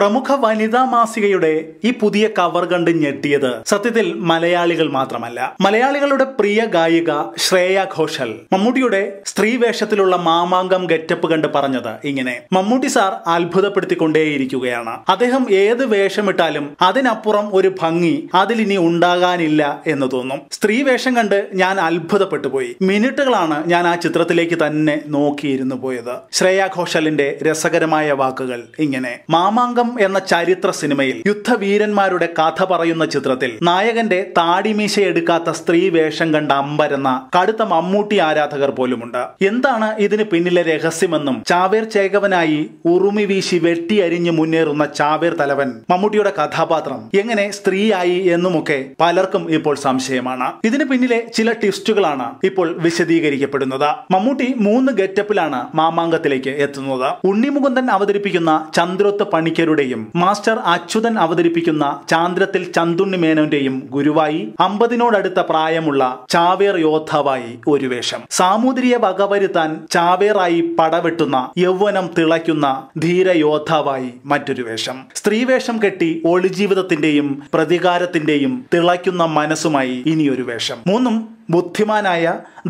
പ്രമുഖ വനിതാ മാസികയുടെ ഈ പുതിയ കവർ കണ്ട് ഞെട്ടിയത് സത്യത്തിൽ മലയാളികൾ മാത്രമല്ല മലയാളികളുടെ പ്രിയ ഗായിക ശ്രേയ ഘോഷൽ മമ്മൂട്ടിയുടെ സ്ത്രീ വേഷത്തിലുള്ള മാമാങ്കം ഗെറ്റപ്പ് കണ്ട് പറഞ്ഞത് ഇങ്ങനെ മമ്മൂട്ടി സാർ അത്ഭുതപ്പെടുത്തിക്കൊണ്ടേയിരിക്കുകയാണ് അദ്ദേഹം ഏത് വേഷമിട്ടാലും അതിനപ്പുറം ഒരു ഭംഗി അതിലിനി ഉണ്ടാകാനില്ല എന്ന് തോന്നും സ്ത്രീ വേഷം കണ്ട് ഞാൻ അത്ഭുതപ്പെട്ടു പോയി മിനിറ്റുകളാണ് ഞാൻ ആ ചിത്രത്തിലേക്ക് തന്നെ നോക്കിയിരുന്നു പോയത് ശ്രേയ ഘോഷലിന്റെ രസകരമായ വാക്കുകൾ ഇങ്ങനെ മാമാങ്കം സിംഹം എന്ന ചരിത്ര സിനിമയിൽ യുദ്ധവീരന്മാരുടെ കഥ പറയുന്ന ചിത്രത്തിൽ നായകന്റെ താടിമീശ എടുക്കാത്ത സ്ത്രീ വേഷം കണ്ട അമ്പരെന്ന കടുത്ത മമ്മൂട്ടി ആരാധകർ പോലുമുണ്ട് എന്താണ് ഇതിന് പിന്നിലെ രഹസ്യമെന്നും ചാവേർ ചേകവനായി ഉറുമി വീശി വെട്ടിയരിഞ്ഞ് മുന്നേറുന്ന ചാവേർ തലവൻ മമ്മൂട്ടിയുടെ കഥാപാത്രം എങ്ങനെ സ്ത്രീയായി എന്നുമൊക്കെ പലർക്കും ഇപ്പോൾ സംശയമാണ് ഇതിന് പിന്നിലെ ചില ട്വിസ്റ്റുകളാണ് ഇപ്പോൾ വിശദീകരിക്കപ്പെടുന്നത് മമ്മൂട്ടി മൂന്ന് ഗെറ്റപ്പിലാണ് മാമാങ്കത്തിലേക്ക് എത്തുന്നത് ഉണ്ണിമുകുന്ദൻ അവതരിപ്പിക്കുന്ന ചന്ദ്രോത്ത് പണിക്കരുടെ മേനോന്റെയും മാസ്റ്റർ അച്യുതൻ അവതരിപ്പിക്കുന്ന ചാന്ദ്രത്തിൽ ചന്തുണ്ണി മേനോന്റെയും ഗുരുവായി അമ്പതിനോടടുത്ത പ്രായമുള്ള ചാവേർ യോദ്ധാവായി ഒരു വേഷം സാമൂതിരിയെ വകവരുത്താൻ ചാവേറായി പടവെട്ടുന്ന യൗവനം തിളയ്ക്കുന്ന ധീര യോദ്ധാവായി മറ്റൊരു വേഷം സ്ത്രീവേഷം കെട്ടി ഒളിജീവിതത്തിന്റെയും പ്രതികാരത്തിന്റെയും തിളയ്ക്കുന്ന മനസ്സുമായി ഇനിയൊരു വേഷം മൂന്നും ബുദ്ധിമാനായ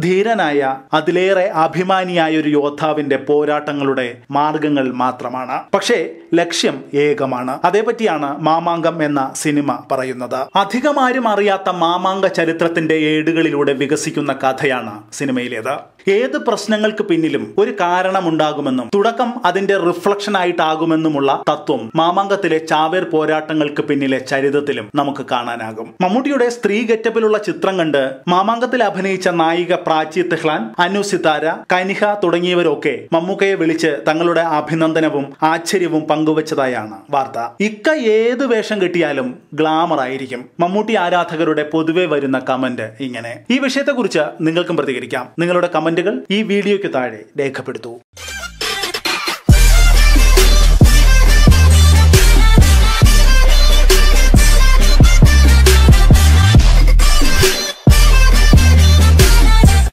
ധീരനായ അതിലേറെ അഭിമാനിയായ ഒരു യോദ്ധാവിന്റെ പോരാട്ടങ്ങളുടെ മാർഗങ്ങൾ മാത്രമാണ് പക്ഷേ ലക്ഷ്യം ഏകമാണ് അതേപറ്റിയാണ് മാമാങ്കം എന്ന സിനിമ പറയുന്നത് അധികമാരും അറിയാത്ത മാമാങ്ക ചരിത്രത്തിന്റെ ഏടുകളിലൂടെ വികസിക്കുന്ന കഥയാണ് സിനിമയിലേത് ഏത് പ്രശ്നങ്ങൾക്ക് പിന്നിലും ഒരു കാരണമുണ്ടാകുമെന്നും തുടക്കം അതിന്റെ റിഫ്ലക്ഷൻ ആയിട്ടാകുമെന്നുമുള്ള തത്വം മാമാങ്കത്തിലെ ചാവേർ പോരാട്ടങ്ങൾക്ക് പിന്നിലെ ചരിതത്തിലും നമുക്ക് കാണാനാകും മമ്മൂട്ടിയുടെ സ്ത്രീ ഗെറ്റപ്പിലുള്ള ചിത്രം കണ്ട് മാമാങ്ക ചിത്രത്തിൽ അഭിനയിച്ച നായിക പ്രാചി തെഹ്ലാൻ അനു സിതാര കനിഹ തുടങ്ങിയവരൊക്കെ മമ്മൂക്കയെ വിളിച്ച് തങ്ങളുടെ അഭിനന്ദനവും ആശ്ചര്യവും പങ്കുവച്ചതായാണ് വാർത്ത ഇക്ക ഏത് വേഷം കിട്ടിയാലും ഗ്ലാമർ ആയിരിക്കും മമ്മൂട്ടി ആരാധകരുടെ പൊതുവെ വരുന്ന കമന്റ് ഇങ്ങനെ ഈ വിഷയത്തെക്കുറിച്ച് നിങ്ങൾക്കും പ്രതികരിക്കാം നിങ്ങളുടെ കമന്റുകൾ ഈ വീഡിയോയ്ക്ക് താഴെ രേഖപ്പെടുത്തൂ